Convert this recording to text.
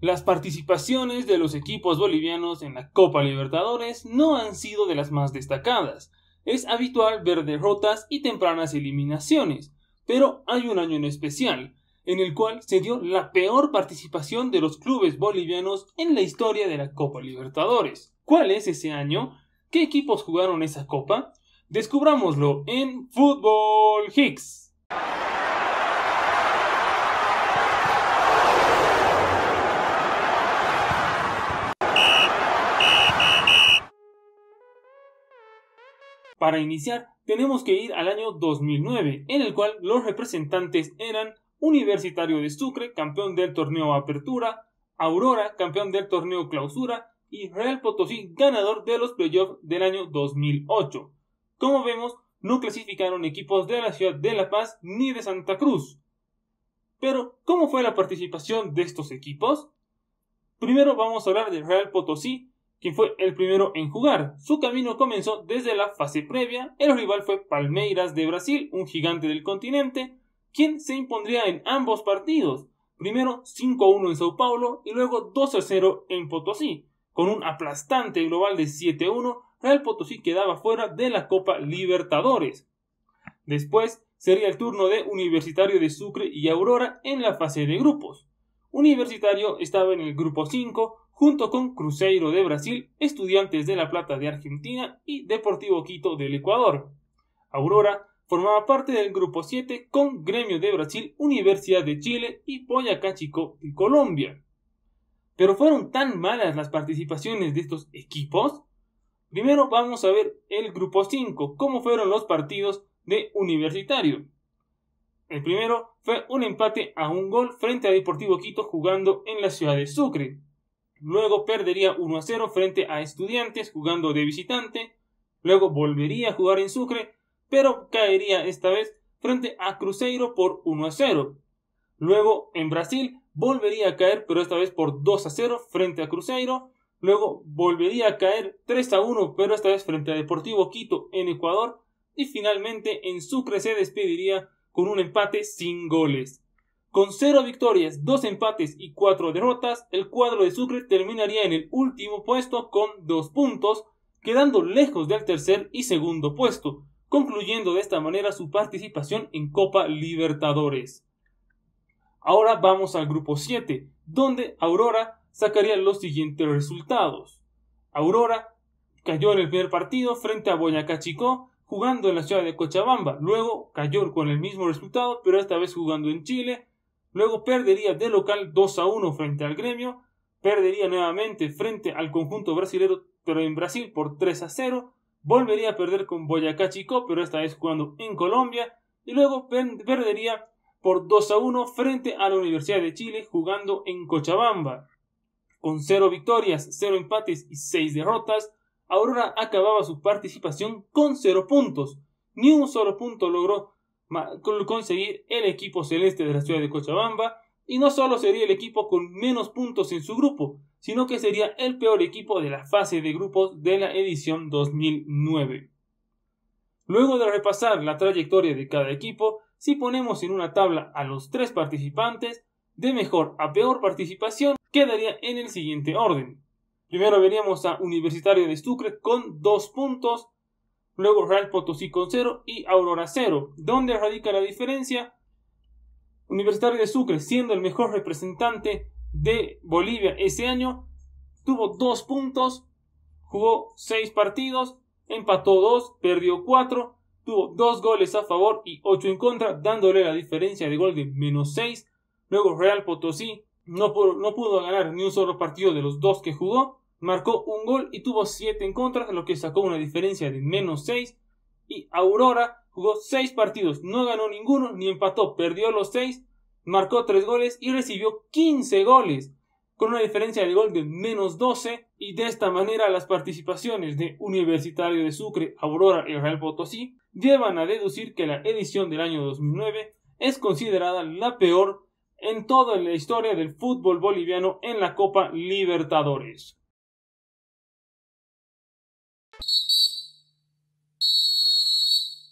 Las participaciones de los equipos bolivianos en la Copa Libertadores no han sido de las más destacadas. Es habitual ver derrotas y tempranas eliminaciones, pero hay un año en especial, en el cual se dio la peor participación de los clubes bolivianos en la historia de la Copa Libertadores. ¿Cuál es ese año? ¿Qué equipos jugaron esa copa? Descubrámoslo en Fútbol Hicks. Para iniciar, tenemos que ir al año 2009, en el cual los representantes eran Universitario de Sucre, campeón del torneo Apertura, Aurora, campeón del torneo Clausura, y Real Potosí, ganador de los playoffs del año 2008. Como vemos, no clasificaron equipos de la ciudad de La Paz ni de Santa Cruz. Pero, ¿cómo fue la participación de estos equipos? Primero vamos a hablar de Real Potosí, quien fue el primero en jugar. Su camino comenzó desde la fase previa. El rival fue Palmeiras de Brasil, un gigante del continente, quien se impondría en ambos partidos. Primero 5-1 en Sao Paulo y luego 2-0 en Potosí. Con un aplastante global de 7-1, Real Potosí quedaba fuera de la Copa Libertadores. Después sería el turno de Universitario de Sucre y Aurora en la fase de grupos. Universitario estaba en el grupo 5, junto con Cruzeiro de Brasil, Estudiantes de La Plata de Argentina y Deportivo Quito del Ecuador. Aurora formaba parte del Grupo 7 con Gremio de Brasil, Universidad de Chile y Boyacá Chico de Colombia. Pero fueron tan malas las participaciones de estos equipos. Primero vamos a ver el Grupo 5, cómo fueron los partidos de Universitario. El primero fue un empate a un gol frente a Deportivo Quito jugando en la ciudad de Sucre luego perdería 1 a 0 frente a Estudiantes jugando de visitante, luego volvería a jugar en Sucre, pero caería esta vez frente a Cruzeiro por 1 a 0. Luego en Brasil volvería a caer, pero esta vez por 2 a 0 frente a Cruzeiro. Luego volvería a caer 3 a 1, pero esta vez frente a Deportivo Quito en Ecuador. Y finalmente en Sucre se despediría con un empate sin goles. Con 0 victorias, 2 empates y 4 derrotas, el cuadro de Sucre terminaría en el último puesto con 2 puntos, quedando lejos del tercer y segundo puesto, concluyendo de esta manera su participación en Copa Libertadores. Ahora vamos al grupo 7, donde Aurora sacaría los siguientes resultados. Aurora cayó en el primer partido frente a Boyacá Chico jugando en la ciudad de Cochabamba. Luego cayó con el mismo resultado, pero esta vez jugando en Chile, Luego perdería de local 2 a 1 frente al gremio, perdería nuevamente frente al conjunto brasilero, pero en Brasil por 3 a 0, volvería a perder con Boyacá Chico, pero esta vez jugando en Colombia, y luego perdería por 2 a 1 frente a la Universidad de Chile jugando en Cochabamba. Con 0 victorias, 0 empates y 6 derrotas, Aurora acababa su participación con 0 puntos. Ni un solo punto logró conseguir el equipo celeste de la ciudad de Cochabamba y no solo sería el equipo con menos puntos en su grupo, sino que sería el peor equipo de la fase de grupos de la edición 2009. Luego de repasar la trayectoria de cada equipo, si ponemos en una tabla a los tres participantes, de mejor a peor participación, quedaría en el siguiente orden. Primero veríamos a Universitario de Sucre con dos puntos, luego Real Potosí con 0 y Aurora 0. ¿Dónde radica la diferencia? Universitario de Sucre, siendo el mejor representante de Bolivia ese año, tuvo 2 puntos, jugó 6 partidos, empató 2, perdió 4, tuvo 2 goles a favor y 8 en contra, dándole la diferencia de gol de menos 6. Luego Real Potosí no pudo, ganar ni un solo partido de los 2 que jugó marcó un gol y tuvo 7 en contra, lo que sacó una diferencia de menos 6. Y Aurora jugó 6 partidos, no ganó ninguno, ni empató, perdió los 6, marcó 3 goles y recibió 15 goles, con una diferencia de gol de menos 12. Y de esta manera las participaciones de Universitario de Sucre, Aurora y Real Potosí llevan a deducir que la edición del año 2009 es considerada la peor en toda la historia del fútbol boliviano en la Copa Libertadores.